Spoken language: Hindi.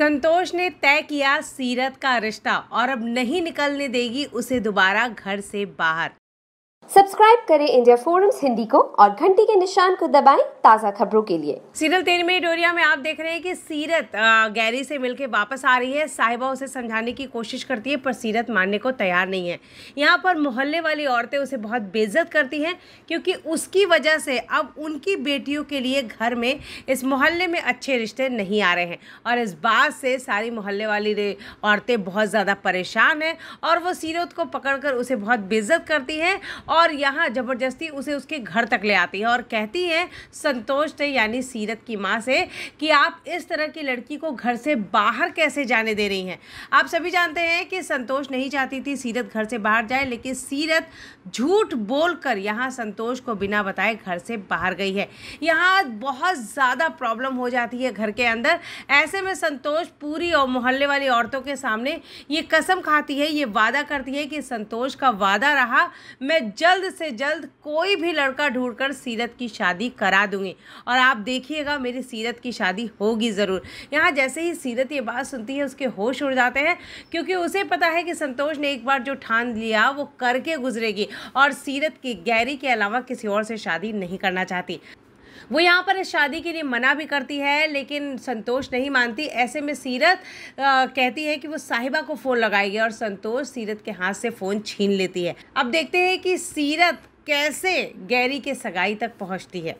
संतोष ने तय किया सीरत का रिश्ता और अब नहीं निकलने देगी उसे दोबारा घर से बाहर सब्सक्राइब करें इंडिया फोरम्स हिंदी को और घंटी के निशान को दबाएं ताज़ा खबरों के लिए सीरियल तेरी मेरी डोरिया में आप देख रहे हैं कि सीरत गैरी से मिलके वापस आ रही है साहिबा उसे समझाने की कोशिश करती है पर सीरत मानने को तैयार नहीं है यहाँ पर मोहल्ले वाली औरतें उसे बहुत बेइज्जत करती हैं क्योंकि उसकी वजह से अब उनकी बेटियों के लिए घर में इस मोहल्ले में अच्छे रिश्ते नहीं आ रहे हैं और इस बात से सारी मोहल्ले वाली औरतें बहुत ज़्यादा परेशान हैं और वो सीरत को पकड़ उसे बहुत बेजत करती हैं और यहाँ ज़बरदस्ती उसे उसके घर तक ले आती है और कहती है संतोष से यानी सीरत की माँ से कि आप इस तरह की लड़की को घर से बाहर कैसे जाने दे रही हैं आप सभी जानते हैं कि संतोष नहीं चाहती थी सीरत घर से बाहर जाए लेकिन सीरत झूठ बोल कर यहाँ संतोष को बिना बताए घर से बाहर गई है यहाँ बहुत ज़्यादा प्रॉब्लम हो जाती है घर के अंदर ऐसे में संतोष पूरी और मोहल्ले वाली औरतों के सामने ये कसम खाती है ये वादा करती है कि संतोष का वादा रहा मैं जल्द से जल्द कोई भी लड़का ढूंढकर सीरत की शादी करा दूंगी और आप देखिएगा मेरी सीरत की शादी होगी ज़रूर यहाँ जैसे ही सीरत ये बात सुनती है उसके होश उड़ जाते हैं क्योंकि उसे पता है कि संतोष ने एक बार जो ठान लिया वो करके गुजरेगी और सीरत की गैरी के अलावा किसी और से शादी नहीं करना चाहती वो यहाँ पर इस शादी के लिए मना भी करती है लेकिन संतोष नहीं मानती ऐसे में सीरत आ, कहती है कि वो साहिबा को फ़ोन लगाएगी और संतोष सीरत के हाथ से फ़ोन छीन लेती है अब देखते हैं कि सीरत कैसे गैरी के सगाई तक पहुँचती है